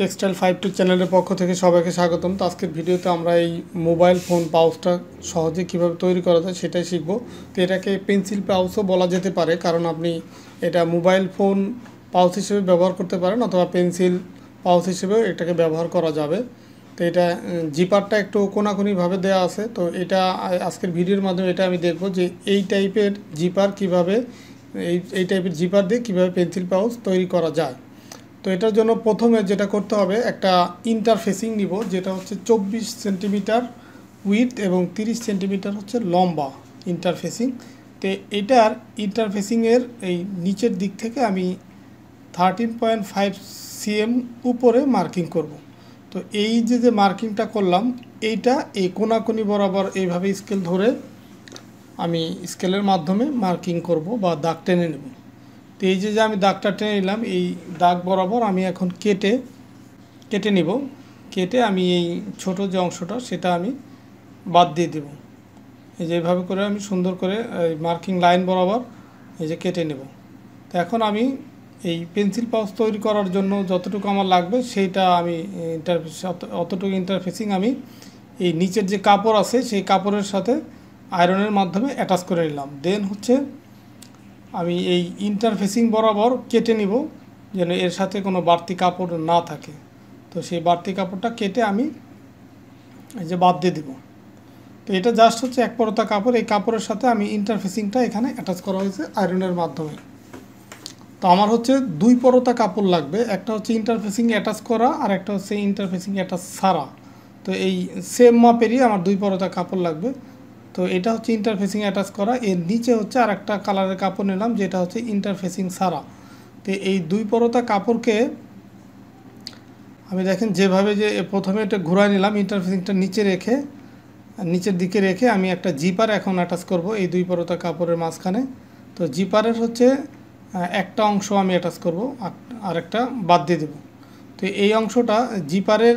Textile five two চ্যানেলের পক্ষ থেকে সবাইকে স্বাগতম তো আজকের ভিডিওতে আমরা এই মোবাইল ফোন পাউচটা সহজে কিভাবে তৈরি করা যায় সেটাই শিখব তো এটাকে পেন্সিল পাউচও বলা যেতে পারে কারণ আপনি এটা মোবাইল ফোন পাউচ হিসেবে ব্যবহার করতে পারেন অথবা পেন্সিল পাউচ হিসেবেও এটাকে ব্যবহার করা যাবে তো এটা জিপারটা একটু কোনাকুনিভাবে দেওয়া আছে তো এটা আজকের ভিডিওর মাধ্যমে এটা আমি দেখব যে এই টাইপের জিপার কিভাবে এই এই টাইপের জিপার দিয়ে কীভাবে পেন্সিল পাউচ তৈরি করা যায় তো এটার জন্য প্রথমে যেটা করতে হবে একটা ইন্টারফেসিং নিব যেটা হচ্ছে চব্বিশ সেন্টিমিটার উইথ এবং 30 সেন্টিমিটার হচ্ছে লম্বা ইন্টারফেসিং তো এটার ইন্টারফেসিংয়ের এই নিচের দিক থেকে আমি থার্টিন পয়েন্ট ফাইভ সিএম উপরে মার্কিং করব। তো এই যে যে মার্কিংটা করলাম এইটা এই কোনাকোনি বরাবর এইভাবে স্কেল ধরে আমি স্কেলের মাধ্যমে মার্কিং করব বা দাগ টেনে নেব তো এই যে যে আমি দাগটা টেনে নিলাম এই দাগ বরাবর আমি এখন কেটে কেটে নেব কেটে আমি এই ছোট যে অংশটা সেটা আমি বাদ দিয়ে দেব এই যে এইভাবে করে আমি সুন্দর করে মার্কিং লাইন বরাবর এই যে কেটে নেব তো এখন আমি এই পেন্সিল পাউচ তৈরি করার জন্য যতটুকু আমার লাগবে সেইটা আমি ইন্টারফেস অতটুকু ইন্টারফেসিং আমি এই নিচের যে কাপড় আছে সেই কাপড়ের সাথে আয়রনের মাধ্যমে অ্যাটাচ করে নিলাম দেন হচ্ছে আমি এই ইন্টারফেসিং বরাবর কেটে নিব যেন এর সাথে কোনো বাড়তি কাপড় না থাকে তো সেই বাড়তি কাপড়টা কেটে আমি এই যে বাদ দিয়ে দেব তো এটা জাস্ট হচ্ছে এক পরতা কাপড় এই কাপড়ের সাথে আমি ইন্টারফেসিংটা এখানে অ্যাটাচ করা হয়েছে আয়রনের মাধ্যমে তো আমার হচ্ছে দুই পরতা কাপড় লাগবে একটা হচ্ছে ইন্টারফেসিং অ্যাটাচ করা আর একটা হচ্ছে ইন্টারফেসিং অ্যাটাচ ছাড়া তো এই সেম মাপেরই আমার দুই পরতা কাপড় লাগবে তো এটা হচ্ছে ইন্টারফেসিং অ্যাটাচ করা এর নিচে হচ্ছে আর একটা কালারের কাপড় নিলাম যেটা হচ্ছে ইন্টারফেসিং সারা তো এই দুই পরতা কাপড়কে আমি দেখেন যেভাবে যে প্রথমে এটা ঘুরাই নিলাম ইন্টারফেসিংটা নিচে রেখে নিচের দিকে রেখে আমি একটা জিপার এখন অ্যাটাচ করব এই দুই পরতা কাপড়ের মাঝখানে তো জিপারের হচ্ছে একটা অংশ আমি অ্যাটাচ করব আর একটা বাদ দিয়ে দেবো তো এই অংশটা জিপারের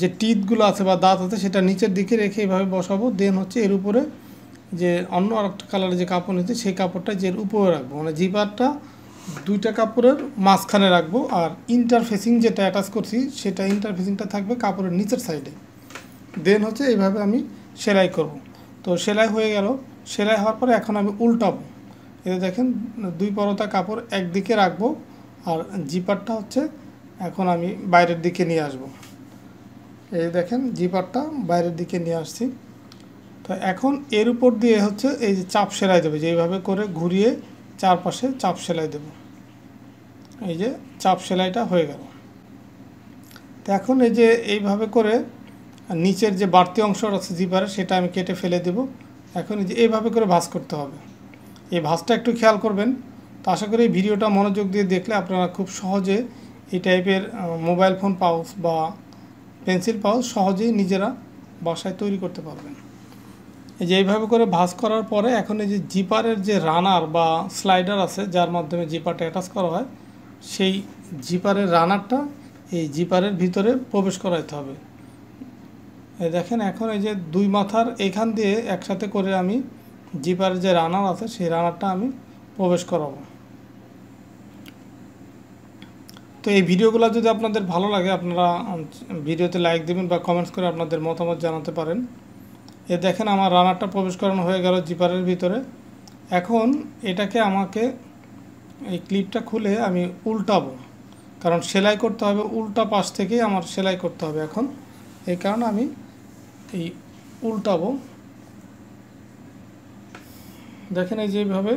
যে টিথগুলো আছে বা দাঁত আছে সেটা নিচের দিকে রেখে এভাবে বসাবো দেন হচ্ছে এর উপরে যে অন্য আরেকটা কালারে যে কাপড় নিচ্ছে সেই কাপড়টা যে উপরে রাখবো মানে জিপারটা দুইটা কাপড়ের মাঝখানে রাখবো আর ইন্টারফেসিং যেটা অ্যাটাচ করছি সেটা ইন্টারফেসিংটা থাকবে কাপড়ের নিচের সাইডে দেন হচ্ছে এইভাবে আমি সেলাই করব তো সেলাই হয়ে গেল সেলাই হওয়ার পরে এখন আমি উল্টাবো এতে দেখেন দুই পরতা কাপড় একদিকে রাখবো আর জিপারটা হচ্ছে এখন আমি বাইরের দিকে নিয়ে আসবো এই দেখেন জিপারটা বাইরের দিকে নিয়ে আসছি তো এখন এর উপর দিয়ে হচ্ছে এই যে চাপ সেলাই দেবে যেইভাবে করে ঘুরিয়ে চারপাশে চাপ সেলাই দেব এই যে চাপ সেলাইটা হয়ে গেল তো এখন এই যে এইভাবে করে নিচের যে বাড়তি অংশ আছে জিপারে সেটা আমি কেটে ফেলে দেব এখন এই যে এইভাবে করে ভাঁজ করতে হবে এই ভাঁজটা একটু খেয়াল করবেন তো আশা করি এই ভিডিওটা মনোযোগ দিয়ে দেখলে আপনারা খুব সহজে এই টাইপের মোবাইল ফোন পাউস বা পেন্সিল পাউচ সহজেই নিজেরা বাসায় তৈরি করতে পারবেন এই যে এইভাবে করে ভাঁজ করার পরে এখন এই যে জিপারের যে রানার বা স্লাইডার আছে যার মাধ্যমে জিপারটা অ্যাটাচ করা হয় সেই জিপারের রানারটা এই জিপারের ভিতরে প্রবেশ করাইতে হবে দেখেন এখন এই যে দুই মাথার এখান দিয়ে একসাথে করে আমি জিপারের যে রানার আছে সেই রানারটা আমি প্রবেশ করাবো তো এই ভিডিওগুলো যদি আপনাদের ভালো লাগে আপনারা ভিডিওতে লাইক দেবেন বা কমেন্টস করে আপনাদের মতামত জানাতে পারেন এ দেখেন আমার রানারটা প্রবেশ করানো হয়ে গেল জিপারের ভিতরে এখন এটাকে আমাকে এই ক্লিপটা খুলে আমি উল্টাবো কারণ সেলাই করতে হবে উল্টা পাশ থেকেই আমার সেলাই করতে হবে এখন এই কারণে আমি এই উল্টাবো দেখেন এই যেভাবে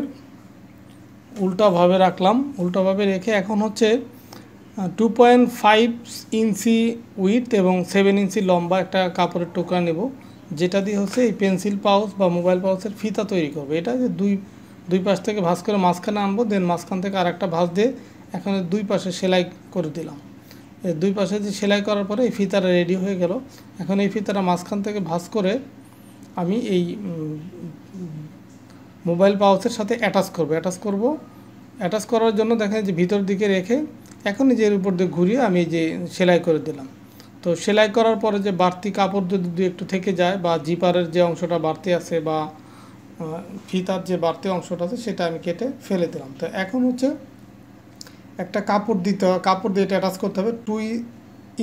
উল্টাভাবে রাখলাম উল্টাভাবে রেখে এখন হচ্ছে two point five inch width এবং সেভেন ইঞ্চি লম্বা একটা কাপড়ের টোকা নেব যেটা দিয়ে হচ্ছে এই পেন্সিল পাউচ বা মোবাইল পাউচের ফিতা তৈরি করবো এটা যে দুই দুই পাশ থেকে ভাঁজ করে মাঝখানে আনবো দেন মাঝখান থেকে আর একটা ভাঁজ দিয়ে এখন দুই পাশে সেলাই করে দিলাম দুই পাশে যে সেলাই করার পরে এই ফিতাটা রেডি হয়ে গেল এখন এই ফিতাটা মাঝখান থেকে ভাঁজ করে আমি এই মোবাইল পাউচের সাথে অ্যাটাচ করবো অ্যাটাচ করবো অ্যাটাচ করার জন্য দেখেন যে ভিতর দিকে রেখে এখন যে এর উপর দিয়ে ঘুরিয়ে আমি যে সেলাই করে দিলাম তো সেলাই করার পরে যে বাড়তি কাপড় যদি দু একটু থেকে যায় বা জিপারের যে অংশটা বাড়তি আছে বা ফিতার যে বাড়তি অংশটা আছে সেটা আমি কেটে ফেলে দিলাম তো এখন হচ্ছে একটা কাপড় দিতে হবে কাপড় দিয়ে এটা অ্যাটাচ করতে হবে টু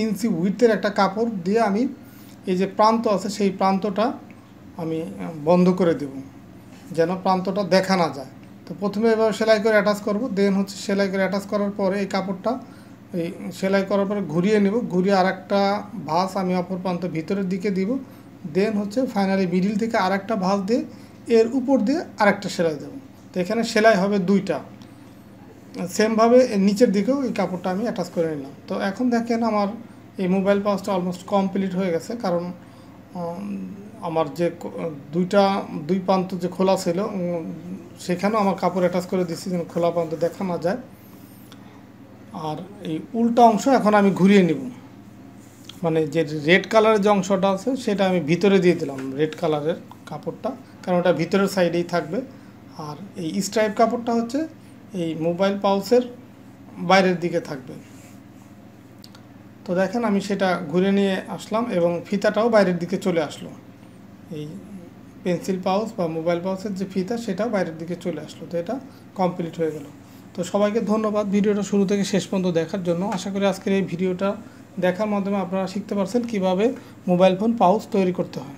ইঞ্চি উইথের একটা কাপড় দিয়ে আমি এই যে প্রান্ত আছে সেই প্রান্তটা আমি বন্ধ করে দেব যেন প্রান্তটা দেখা না যায় তো প্রথমে এবার সেলাই করে অ্যাটাচ করব দেন হচ্ছে সেলাই করে অ্যাটাচ করার পরে এই কাপড়টা এই সেলাই করার পরে ঘুরিয়ে নেব ঘুরিয়ে আর একটা ভাঁজ আমি অপর প্রান্ত ভিতরের দিকে দিব দেন হচ্ছে ফাইনালি মিডিল থেকে আর একটা ভাঁজ দিয়ে এর উপর দিয়ে আরেকটা সেলাই দেব তো এখানে সেলাই হবে দুইটা সেমভাবে নিচের দিকেও এই কাপড়টা আমি অ্যাটাচ করে নিলাম তো এখন দেখেন আমার এই মোবাইল পাউচটা অলমোস্ট কমপ্লিট হয়ে গেছে কারণ আমার যে দুইটা দুই প্রান্ত যে খোলা ছিল সেখানেও আমার কাপড় অ্যাটাচ করে দিচ্ছি যেন খোলা প্রান্ত দেখা না যায় আর এই উল্টা অংশ এখন আমি ঘুরিয়ে নিব মানে যে রেড কালারের যে অংশটা আছে সেটা আমি ভিতরে দিয়ে দিলাম রেড কালারের কাপড়টা কারণ ওটা ভিতরের সাইডেই থাকবে আর এই স্ট্রাইপ কাপড়টা হচ্ছে এই মোবাইল পাউসের বাইরের দিকে থাকবে তো দেখেন আমি সেটা ঘুরে নিয়ে আসলাম এবং ফিতাটাও বাইরের দিকে চলে আসলো এই পেন্সিল পাউস বা মোবাইল পাউসের যে ফিতা সেটাও বাইরের দিকে চলে আসলো তো এটা কমপ্লিট হয়ে গেল তো সবাইকে ধন্যবাদ ভিডিওটা শুরু থেকে শেষ পর্যন্ত দেখার জন্য আশা করি আজকের এই ভিডিওটা দেখার মাধ্যমে আপনারা শিখতে পারছেন কিভাবে মোবাইল ফোন পাউস তৈরি করতে হয়